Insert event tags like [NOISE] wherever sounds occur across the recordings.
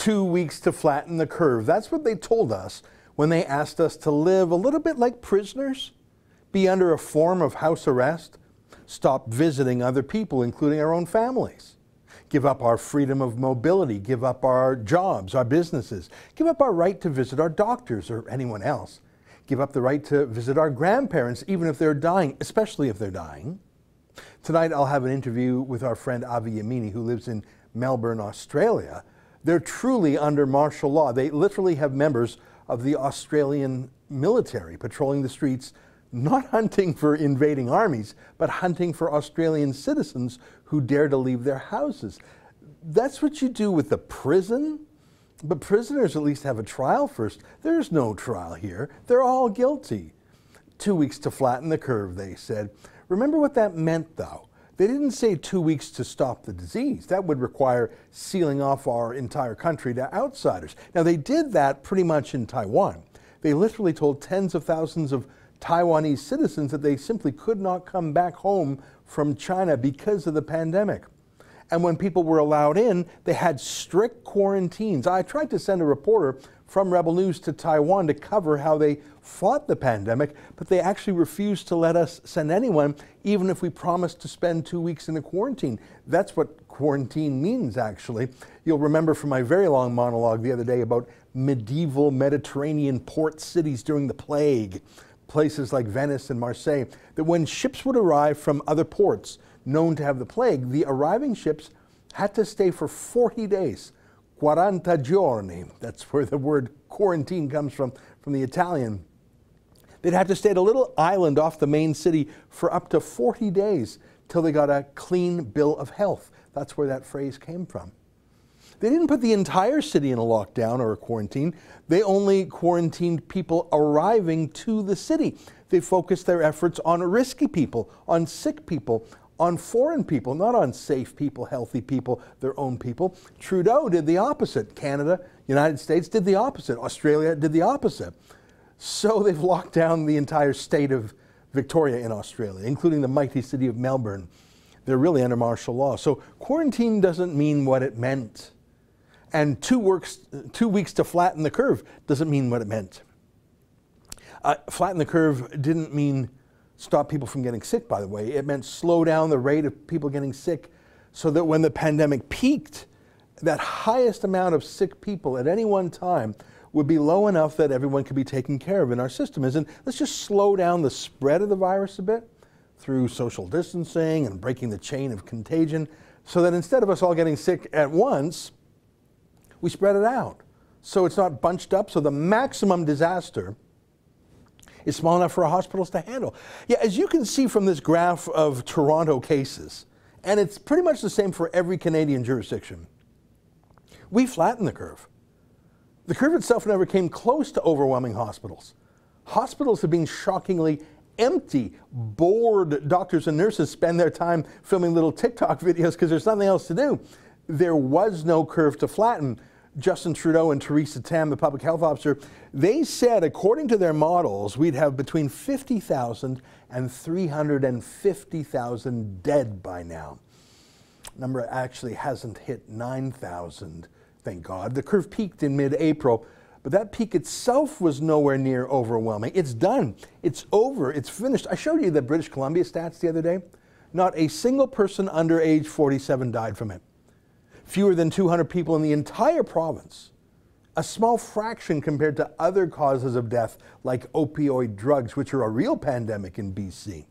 two weeks to flatten the curve. That's what they told us when they asked us to live a little bit like prisoners, be under a form of house arrest, stop visiting other people, including our own families, give up our freedom of mobility, give up our jobs, our businesses, give up our right to visit our doctors or anyone else, give up the right to visit our grandparents, even if they're dying, especially if they're dying. Tonight, I'll have an interview with our friend Avi Yamini, who lives in Melbourne, Australia, they're truly under martial law. They literally have members of the Australian military patrolling the streets, not [LAUGHS] hunting for invading armies, but hunting for Australian citizens who dare to leave their houses. That's what you do with the prison. But prisoners at least have a trial first. There's no trial here. They're all guilty. Two weeks to flatten the curve, they said. Remember what that meant, though. They didn't say two weeks to stop the disease. That would require sealing off our entire country to outsiders. Now, they did that pretty much in Taiwan. They literally told tens of thousands of Taiwanese citizens that they simply could not come back home from China because of the pandemic. And when people were allowed in, they had strict quarantines. I tried to send a reporter from Rebel News to Taiwan to cover how they fought the pandemic, but they actually refused to let us send anyone, even if we promised to spend two weeks in a quarantine. That's what quarantine means, actually. You'll remember from my very long monologue the other day about medieval Mediterranean port cities during the plague, places like Venice and Marseille, that when ships would arrive from other ports, known to have the plague, the arriving ships had to stay for 40 days. Quaranta giorni, that's where the word quarantine comes from, from the Italian. They'd have to stay at a little island off the main city for up to 40 days till they got a clean bill of health. That's where that phrase came from. They didn't put the entire city in a lockdown or a quarantine. They only quarantined people arriving to the city. They focused their efforts on risky people, on sick people, on foreign people, not on safe people, healthy people, their own people. Trudeau did the opposite. Canada, United States did the opposite. Australia did the opposite. So [LAUGHS] they've locked down the entire state of Victoria in Australia, including the mighty city of Melbourne. They're really under martial law. So quarantine doesn't mean what it meant. And two, works, two weeks to flatten the curve doesn't mean what it meant. Uh, flatten the curve didn't mean stop people from getting sick, by the way. It meant slow down the rate of people getting sick so that when the pandemic peaked, that highest amount of sick people at any one time would be low enough that everyone could be taken care of in our system. Isn't let's just slow down the spread of the virus a bit through social distancing and breaking the chain of contagion so that instead of us all getting sick at once, we spread it out. So it's not bunched up. So the maximum disaster is small enough for hospitals to handle. Yeah, as you can see from this graph of Toronto cases, and it's pretty much the same for every Canadian jurisdiction, we flatten the curve. The curve itself never came close to overwhelming hospitals. Hospitals have been shockingly empty, bored doctors and nurses spend their time filming little TikTok [LAUGHS] videos because there's nothing else to do. There was no curve to flatten. Justin Trudeau and Theresa Tam, the public health officer, they said, according to their models, we'd have between 50,000 and 350,000 dead by now. Number actually hasn't hit 9,000, thank God. The curve peaked in mid April, but that peak itself was nowhere near overwhelming. It's done, it's over, it's finished. I showed you the British Columbia stats the other day. Not a single person under age 47 died from it fewer than 200 people in the entire province, a small fraction compared to other causes of death like opioid drugs, which are a real pandemic in BC.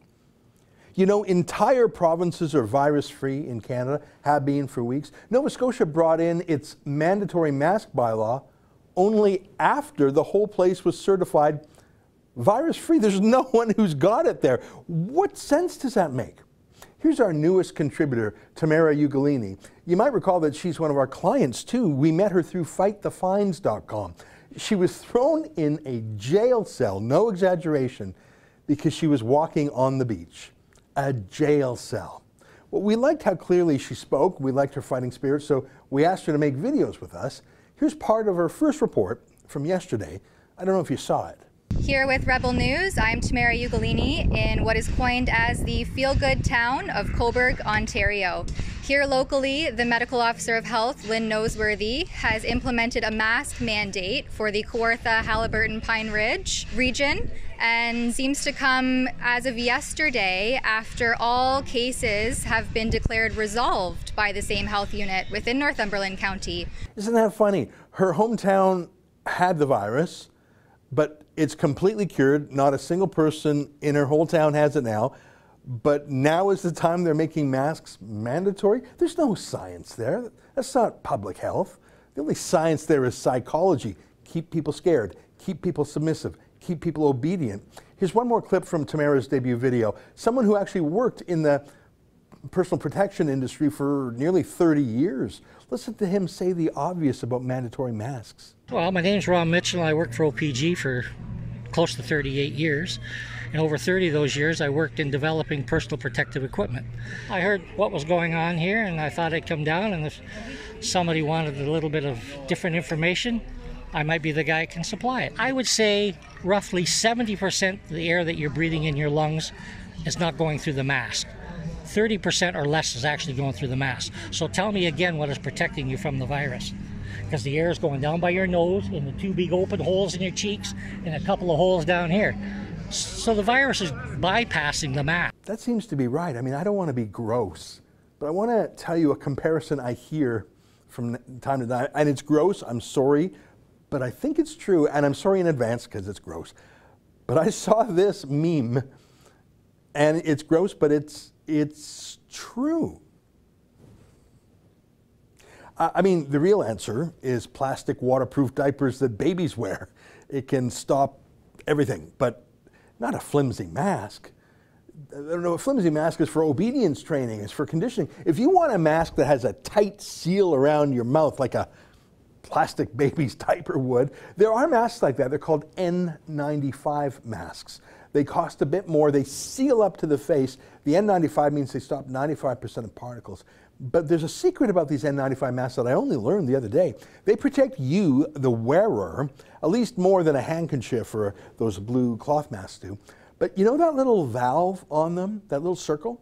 You know, entire provinces are virus free in Canada, have been for weeks. Nova Scotia brought in its mandatory mask bylaw only after the whole place was certified virus free. There's no [LAUGHS] one who's got it there. What sense does that make? Here's our newest contributor, Tamara Ugolini. You might recall that she's one of our clients too. We met her through fightthefines.com. She was thrown in a jail cell, no exaggeration, because she was walking on the beach. A jail cell. Well, we liked how clearly she spoke. We liked her fighting spirit, so we asked her to make videos with us. Here's part of her first report from yesterday. I don't know if you saw it. Here with Rebel News, I'm Tamara Ugolini in what is coined as the feel good town of Coburg, Ontario. Here locally, the Medical Officer of Health, Lynn Noseworthy, has implemented a mask mandate for the Kawartha, Halliburton, Pine Ridge region and seems to come as of yesterday after all cases have been declared resolved by the same health unit within Northumberland County. Isn't that funny? Her hometown had the virus but it's completely cured. Not a single person in her whole town has it now. But now is the time they're making masks mandatory. There's no science there. That's not public health. The only science there is psychology. Keep people scared, keep people submissive, keep people obedient. Here's one more clip from Tamara's debut video. Someone who actually worked in the personal protection industry for nearly 30 years. Listen to him say the obvious about mandatory masks. Well, my name is Ron Mitchell. I worked for OPG for close to 38 years. And over 30 of those years, I worked in developing personal protective equipment. I heard what was going on here, and I thought I'd come down, and if somebody wanted a little bit of different information, I might be the guy that can supply it. I would say roughly 70% of the air that you're breathing in your lungs is not going through the mask. 30% or less is actually going through the mask. So tell me again what is protecting you from the virus. Because the air is going down by your nose, in the two big open holes in your cheeks, and a couple of holes down here. So the virus is bypassing the mask. That seems to be right. I mean, I don't want to be gross, but I want to tell you a comparison I hear from time to time. And it's gross, I'm sorry, but I think it's true, and I'm sorry in advance because it's gross. But I saw this meme, and it's gross, but it's it's true. I mean, the real answer is plastic waterproof diapers that babies wear. It can stop everything, but not a flimsy mask. I don't know, a flimsy mask is for obedience training, it's for conditioning. If you want a mask that has a tight seal around your mouth, like a plastic [LAUGHS] baby's diaper would, there are masks like that. They're called N95 masks. They cost a bit more. They seal up to the face. The N95 means they stop 95% of particles. But there's a secret about these N95 masks that I only learned the other day. They protect you, the wearer, at least more than a handkerchief or those blue cloth masks do. But you know that little valve on them, that little circle?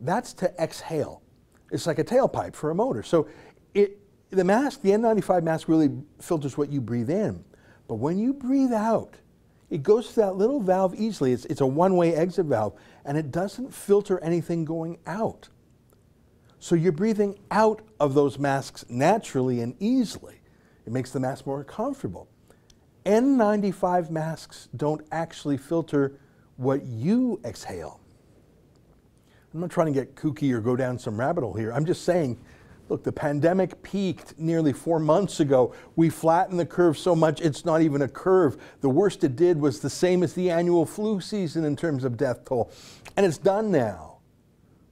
That's to exhale. It's like a tailpipe for a motor. So it, the mask, the N95 mask, really filters what you breathe in. But when you breathe out, it goes through that little valve easily. It's, it's a one-way exit valve, and it doesn't filter anything going out. So you're breathing out of those masks naturally and easily. It makes the mask more comfortable. N95 masks don't actually filter what you exhale. I'm not trying to get kooky or go down some rabbit hole here. I'm just saying Look, the pandemic peaked nearly four months ago. We flattened the curve so much it's not even a curve. The worst it did was the same as the annual flu season in terms of death toll. And it's done now.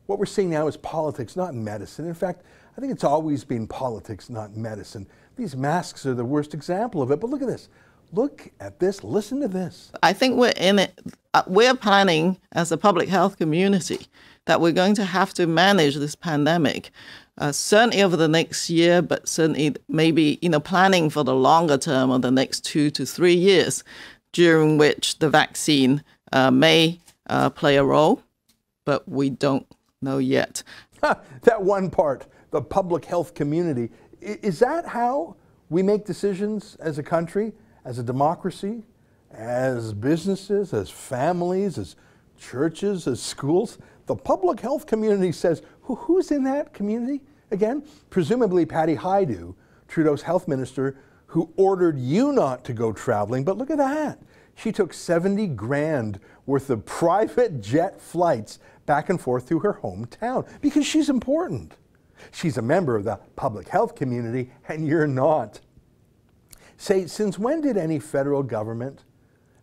What we're seeing now is politics, not medicine. In fact, I think it's always been politics, not medicine. These masks are the worst example of it. But look at this. Look at this. Listen to this. I think we're in it. Uh, we're planning as a public health community that we're going to have to manage this pandemic uh, certainly over the next year, but certainly maybe you know planning for the longer term or the next two to three years, during which the vaccine uh, may uh, play a role, but we don't know yet. that one part, the public health community, is that how we make decisions as a country, as a democracy, as businesses, as families, as churches, as schools? The public health community says who, who's in that community again? Presumably Patty Haidu, Trudeau's health minister, who ordered you not to go traveling. But look at that. She took 70 grand worth of private jet flights back and forth through her hometown because she's important. She's a member of the public health community, and you're not. Say, since when did any federal government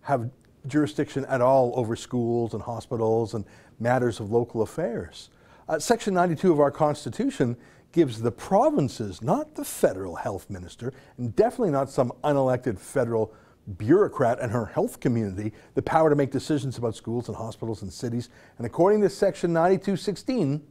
have jurisdiction at all over schools and hospitals and matters of local affairs? Uh, Section 92 of our Constitution gives the provinces, not the federal health minister, and definitely not some unelected federal bureaucrat and her health community, the power to make decisions about schools and hospitals and cities. And according to Section 9216,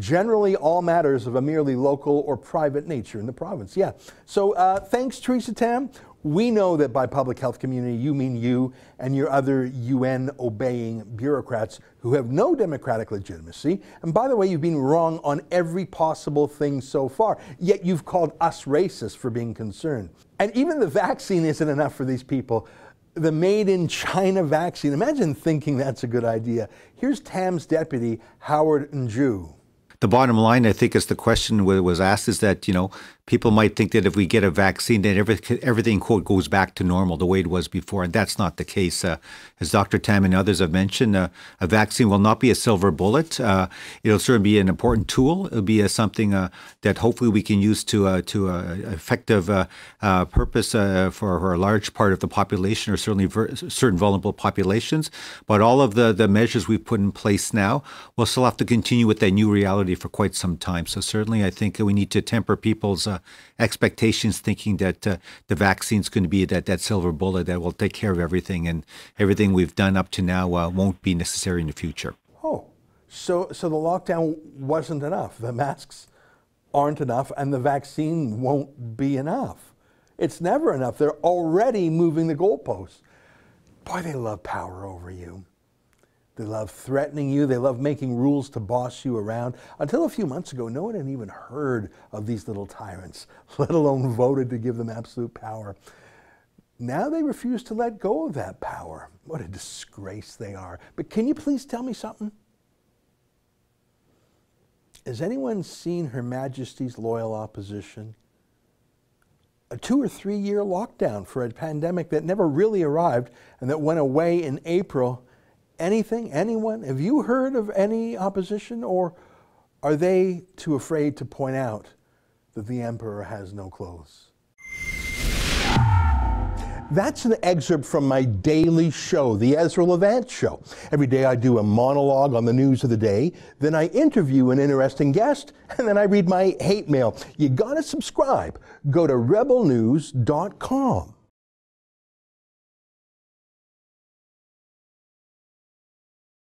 generally all matters of a merely local or private nature in the province. Yeah. So uh, thanks, Teresa Tam. We know that by public health community, you mean you and your other UN obeying bureaucrats who have no democratic legitimacy. And by the way, you've been wrong on every possible thing so far, yet you've called us racist for being concerned. And even the vaccine isn't enough for these people. The made in China vaccine, imagine thinking that's a good idea. Here's TAM's deputy, Howard Njoo. The bottom line, I think, is the question was asked is that, you know, people might think that if we get a vaccine, then everything, everything quote, goes back to normal, the way it was before. And that's not the case. Uh, as Dr. Tam and others have mentioned, uh, a vaccine will not be a silver bullet. Uh, it'll certainly be an important tool. It'll be uh, something uh, that hopefully we can use to uh, to effective purpose for, for, a large part of the population or certainly certain vulnerable populations. But all of the, the measures we've put in place now, we'll still have to continue with that new reality for quite some time. So certainly I think we need to temper people's uh, expectations, thinking that uh, the is going to be that that silver bullet that will take care of everything, and everything we've done up to now uh, won't be necessary in the future. Oh, so so the lockdown wasn't enough. The masks aren't enough, and the vaccine won't be enough. It's never enough. They're already moving the goalposts. Boy, they love power over you. They love threatening you. They love making rules to boss you around. Until a few months ago, no one had even heard of these little tyrants, [LAUGHS] let alone voted to give them absolute power. Now they refuse to let go of that power. What a disgrace they are. But can you please tell me something? Has anyone seen Her Majesty's loyal opposition? a two or three year lockdown for a pandemic that never really arrived and that went away in April anything, anyone? Have you heard of any opposition, or are they too afraid to point out that the emperor has no clothes? That's an excerpt from my daily show, The Ezra Levant Show. Every day I do a monologue on the news of the day, then I interview an interesting guest, and then I read my hate mail. You gotta subscribe. Go to rebelnews.com.